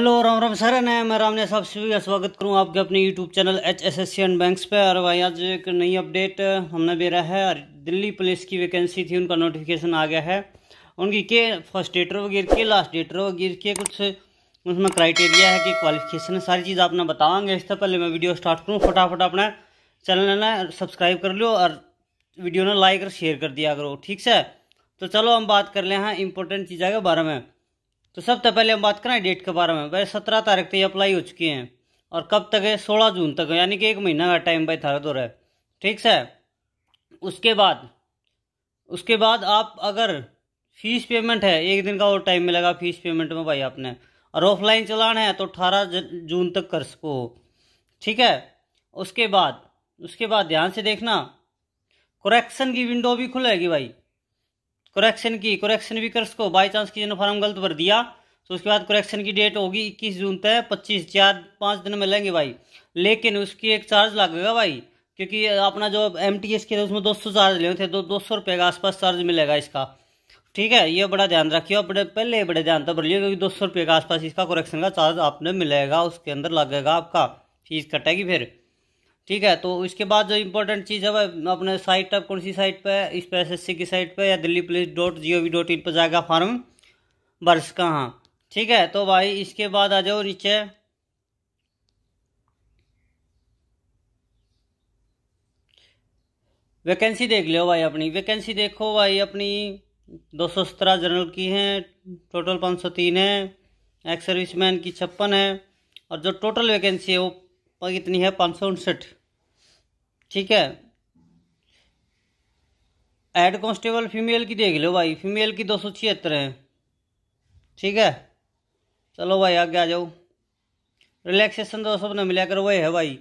hello Ram Ram sir नया मैं राम ने साहब सभी का स्वागत करूं आपके अपने YouTube channel H S S C and banks पर और भाई आज एक नई अपडेट हमने दे रहा है और दिल्ली पुलिस की वैकेंसी थी उनका नोटिफिकेशन आ गया है उनकी के फर्स्ट डेटर वगैरह के लास्ट डेटर वगैरह के कुछ उसमें क्राइटेरिया है कि क्वालिफिकेशन है सारी चीज़ आपने बताओगे इससे पहले मैं वीडियो स्टार्ट करूँ फटाफट अपना चैनल ना सब्सक्राइब कर लो और वीडियो ने लाइक और शेयर कर दिया करो ठीक से तो चलो हम बात कर ले हैं इंपॉर्टेंट चीज़ें के बारे में तो सबसे पहले हम बात करें डेट के बारे में भाई सत्रह तारीख तक तो ये अप्लाई हो चुकी हैं और कब तक है सोलह जून तक यानी कि एक महीना का टाइम भाई थारा तो रहे है ठीक से उसके बाद उसके बाद आप अगर फीस पेमेंट है एक दिन का और टाइम मिलेगा फीस पेमेंट में भाई आपने और ऑफलाइन चलान है तो अठारह जून तक कर सको ठीक है उसके बाद उसके बाद ध्यान से देखना कुरेक्शन की विंडो भी खुलेगी भाई करेक्शन की करेक्शन कर उसको बाई चांस किसी ने फॉर्म गलत भर दिया तो उसके बाद करेक्शन की डेट होगी इक्कीस जून तक पच्चीस चार पाँच दिन में लेंगे भाई लेकिन उसकी एक चार्ज लगेगा भाई क्योंकि अपना जो एम टी एस के थे उसमें दो सौ चार्ज ले थे दो तो दो सौ रुपये के आसपास चार्ज मिलेगा इसका ठीक है ये बड़ा ध्यान रखिए और बड़े पहले बड़े ध्यान से भर लियो क्योंकि दो सौ रुपये के आसपास इसका करेक्शन का चार्ज आपने मिलेगा उसके अंदर लगेगा आपका फीस कटेगी फिर ठीक है तो इसके बाद जो इम्पोर्टेंट चीज़ है वह अपने साइट आप कौन सी साइट पे इस पर एस की साइट पर या Delhi police dot G O V dot in पर जाएगा फॉर्म बर्स का हाँ ठीक है तो भाई इसके बाद आ जाओ नीचे वैकेंसी देख लो भाई अपनी वैकेंसी देखो भाई अपनी दो सौ सत्रह जनरल की हैं टोटल पाँच सौ तीन है एक्स सर्विसमैन की छप्पन है और जो टोटल वैकेंसी है वो और कितनी है पाँच सौ उनसठ ठीक है एड कॉन्स्टेबल फीमेल की देख लो भाई फीमेल की दो सौ छिहत्तर है ठीक है चलो भाई आगे आ जाओ रिलैक्सेशन तो सब ने मिलाकर वही है भाई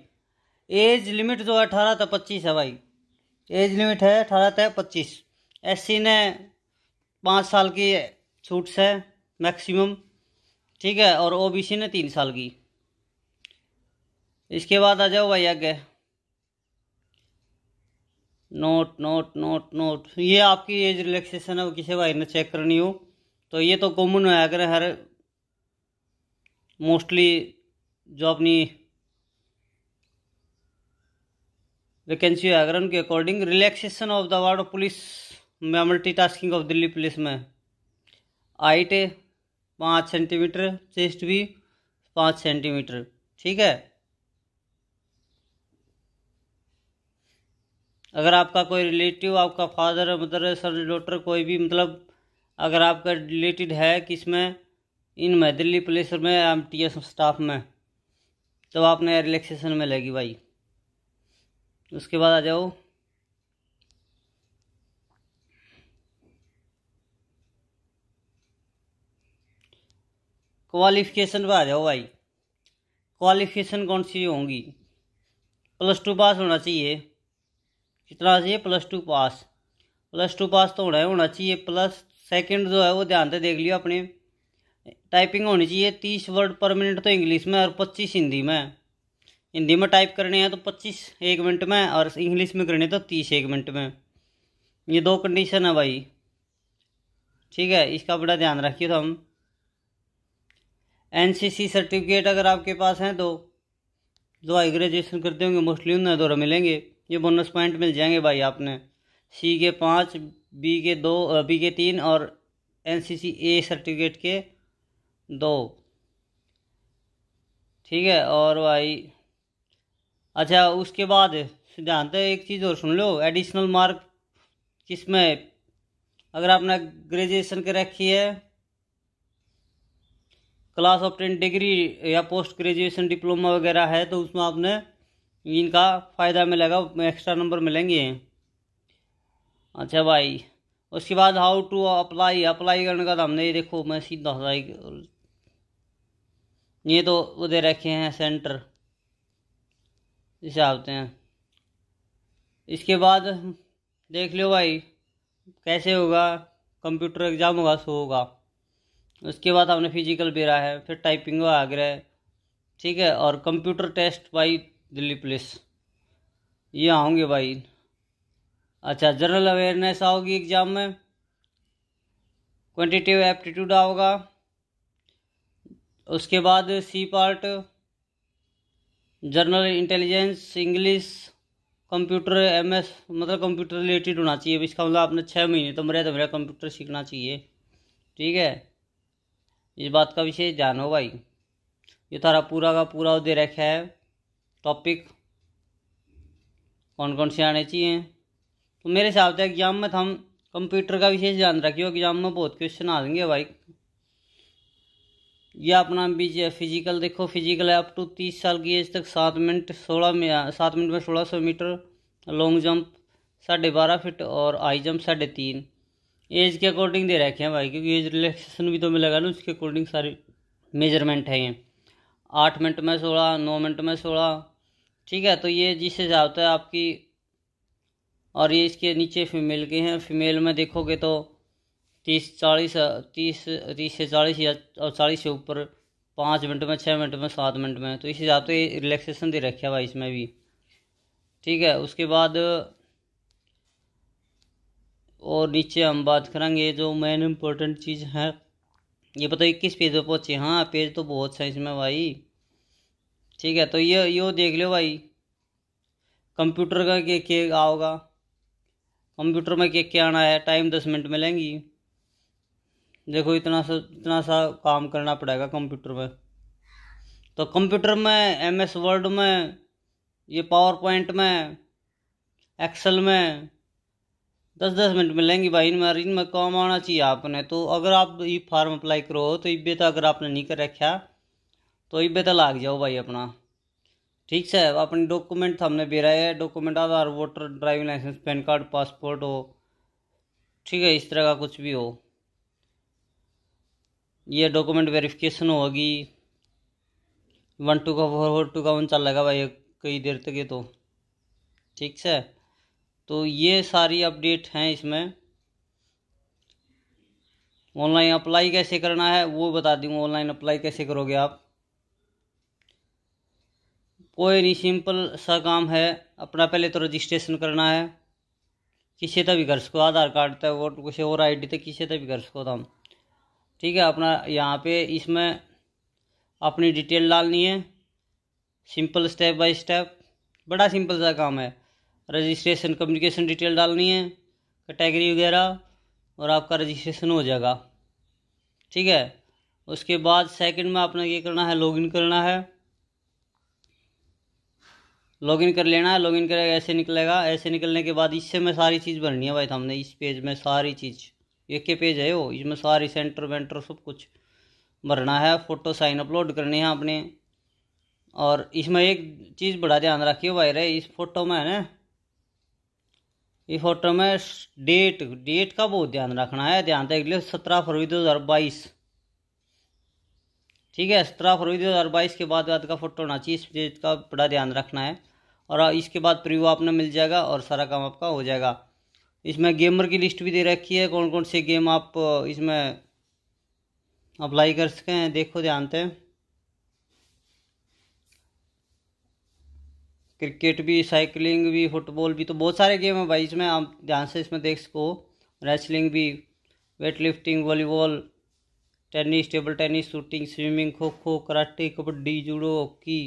एज लिमिट जो है अठारह तो पच्चीस है भाई एज लिमिट है अठारह तो पच्चीस एस सी ने पाँच साल की छूट से मैक्सिमम ठीक है और ओ बी सी ने तीन साल की इसके बाद आ जाओ भाई आगे नोट नोट नोट नोट ये आपकी एज रिलैक्सेशन है वो किसी भाई ने चेक करनी हो तो ये तो कॉमन है अगर हर मोस्टली जो अपनी वैकेंसी है अगर उनके according relaxation of the ward police में multi tasking of Delhi police में हाइट पाँच सेंटीमीटर चेस्ट भी पाँच सेंटीमीटर ठीक है अगर आपका कोई रिलेटिव आपका फादर मदर सन डॉटर कोई भी मतलब अगर आपका रिलेटेड है इन इनमें दिल्ली पुलिस में एम टी एस स्टाफ में तो आपने रिलैक्सेशन में लेगी भाई उसके बाद आ जाओ क्वालिफिकेशन पर आ जाओ भाई क्वालिफिकेशन कौन सी होंगी प्लस टू पास होना चाहिए कितना चाहिए plus two pass plus two pass तो होना ही होना चाहिए प्लस सेकंड जो है वो ध्यान से देख लियो अपने टाइपिंग होनी चाहिए तीस वर्ड पर मिनट तो इंग्लिश में और पच्चीस हिंदी में हिंदी में टाइप करने हैं तो पच्चीस एक मिनट में और इंग्लिश में करने तो तीस एक मिनट में ये दो कंडीशन है भाई ठीक है इसका बड़ा ध्यान रखिए तो हम एन सर्टिफिकेट अगर आपके पास हैं तो जो हाई ग्रेजुएसन करते होंगे मोस्टली उन दौरा मिलेंगे ये बोनस पॉइंट मिल जाएंगे भाई आपने सी के पाँच बी के दो बी के तीन और N C C A certificate के दो ठीक है और भाई अच्छा उसके बाद सिद्धांत एक चीज़ और सुन लो एडिशनल मार्क किसमें अगर आपने ग्रेजुएशन कर रखी है क्लास ऑफ टेन डिग्री या पोस्ट ग्रेजुएशन डिप्लोमा वगैरह है तो उसमें आपने इनका फ़ायदा मिलेगा एक्स्ट्रा नंबर मिलेंगे अच्छा भाई उसके बाद हाउ टू अप्लाई अप्लाई करने का तो हमने ये देखो मैं सीधा अप्लाई ये तो वो दे रखे हैं सेंटर जिसे आते हैं इसके बाद देख लो भाई कैसे होगा कंप्यूटर एग्ज़ाम होगा सो होगा उसके बाद हमने फिजिकल भी रहा है फिर टाइपिंग आग्रह ठीक है और कंप्यूटर टेस्ट भाई दिल्ली पुलिस ये होंगे भाई अच्छा जनरल अवेयरनेस आओगी एग्ज़ाम में क्वान्टिटिव एप्टीट्यूड आओगा उसके बाद C part general intelligence English computer MS मतलब कंप्यूटर रिलेटेड होना चाहिए इसका मतलब आपने छः महीने तो मेरे तो मेरा कंप्यूटर सीखना चाहिए ठीक है इस बात का विशेष ध्यान हो भाई ये तारा पूरा का पूरा दे रखा है टॉपिक कौन कौन से आने चाहिए तो मेरे हिसाब से एग्ज़ाम में हम कंप्यूटर का विशेष ध्यान रखियो एग्ज़ाम में बहुत क्वेश्चन आ देंगे भाई ये अपना बीजे फिजिकल देखो फिजिकल है अप टू तीस साल की एज तक सात मिनट सोलह में सात मिनट में सोलह सौ मीटर लॉन्ग जंप साढ़े बारह फिट और हाई जंप साढ़े तीन एज के अकॉर्डिंग दे रखे हैं भाई क्योंकि एज रिलैक्सेशन भी तो मिलेगा ना उसके अकॉर्डिंग सारी मेजरमेंट है ये आठ मिनट में सोलह नौ मिनट में सोलह ठीक है तो ये जिस हिसाब से आपकी और ये इसके नीचे फीमेल के हैं फीमेल में देखोगे तो तीस चालीस तीस तीस से चालीस या और चालीस से ऊपर पाँच मिनट में छः मिनट में सात मिनट में तो इस हिसाब से रिलैक्सेशन दे रखे भाई इसमें भी ठीक है उसके बाद और नीचे हम बात करेंगे जो मेन इम्पोर्टेंट चीज़ है ये बताओ किस पेज पर पहुँचे हाँ पेज तो बहुत साइज में भाई ठीक है तो ये यो देख लो भाई कंप्यूटर का के के आओगा कंप्यूटर में के क्या आना है टाइम दस मिनट में लेंगी देखो इतना सा इतना सा काम करना पड़ेगा कंप्यूटर में तो कंप्यूटर में एम एस वर्ड में ये पावर पॉइंट में एक्सेल में दस दस मिनट में लेंगे भाई इनमें इनमें काम आना चाहिए आपने तो अगर आप ये फार्म अप्लाई करो तो इबे तो अगर आपने नहीं कर रखा तो इबे तो लाग जाओ भाई अपना ठीक से अपने डॉक्यूमेंट हमने बेरा है document Aadhaar voter driving licence PAN card passport हो ठीक है इस तरह का कुछ भी हो ये डॉक्यूमेंट वेरिफिकेशन होगी वन टू का फोर फोर टू का वन चल लगा भाई कई देर तक ये तो ठीक से तो ये सारी अपडेट हैं इसमें ऑनलाइन अप्लाई कैसे करना है वो बता दूँ ऑनलाइन अप्लाई कैसे करोगे आप कोई नहीं सिंपल सा काम है अपना पहले तो रजिस्ट्रेशन करना है किसी तभी कर सको आधार कार्ड तक वो कुछ और आईडी तक किसी तभी कर सको हम ठीक है अपना यहाँ पे इसमें अपनी डिटेल डालनी है सिंपल स्टेप बाय स्टेप बड़ा सिंपल सा काम है रजिस्ट्रेशन कम्युनिकेशन डिटेल डालनी है कैटेगरी वगैरह और आपका रजिस्ट्रेशन हो जाएगा ठीक है उसके बाद सेकंड में आपने ये करना है लॉगिन करना है लॉगिन कर लेना है लॉगिन करेगा ऐसे निकलेगा ऐसे निकलने के बाद इससे में सारी चीज़ भरनी है भाई हमने इस पेज में सारी चीज़ एक के पेज है वो इसमें सारी सेंटर वेंटर सब कुछ भरना है फ़ोटो साइन अपलोड करनी है आपने और इसमें एक चीज़ बड़ा ध्यान रखिए भाई रे इस फोटो में है ना इस फोटो में डेट डेट का बहुत ध्यान रखना है ध्यान देख लियो सत्रह फरवरी दो हज़ार बाईस ठीक है सत्रह फरवरी दो हज़ार बाईस के बाद बाद का फोटो होना चाहिए इस डेट का बड़ा ध्यान रखना है और इसके बाद प्रिव्यू आपने मिल जाएगा और सारा काम आपका हो जाएगा इसमें गेमर की लिस्ट भी दे रखी है कौन कौन से गेम आप इसमें अप्लाई कर सकें देखो ध्यान से क्रिकेट भी साइकिलिंग भी फुटबॉल भी तो बहुत सारे गेम हैं भाई इसमें आप ध्यान से इसमें देख सको रेसलिंग भी weight lifting volleyball tennis table tennis shooting swimming kho kho karate kabaddi judo hockey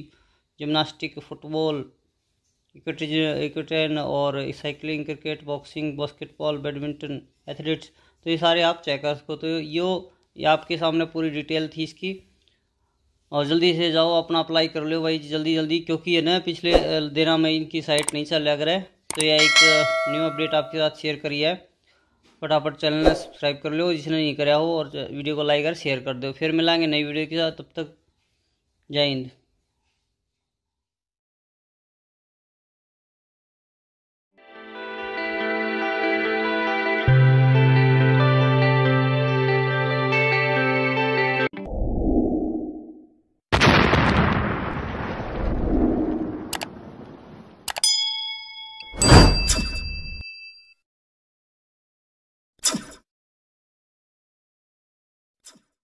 gymnastic football इक्विटेन और cycling cricket boxing basketball badminton athletes तो ये सारे आप चेक कर सको तो यो ये आपके सामने पूरी डिटेल थी इसकी और जल्दी से जाओ अपना अप्लाई कर लो भाई जल्दी जल्दी क्योंकि ये ना पिछले दिनों में इनकी साइट नहीं चल रहा है तो यह एक न्यू अपडेट आपके साथ शेयर करी है फटाफट चैनल ने सब्सक्राइब कर लो जिसने नहीं कराया हो और वीडियो को लाइक और शेयर कर दो फिर मिलाएंगे नई वीडियो के साथ तब तक जय हिंद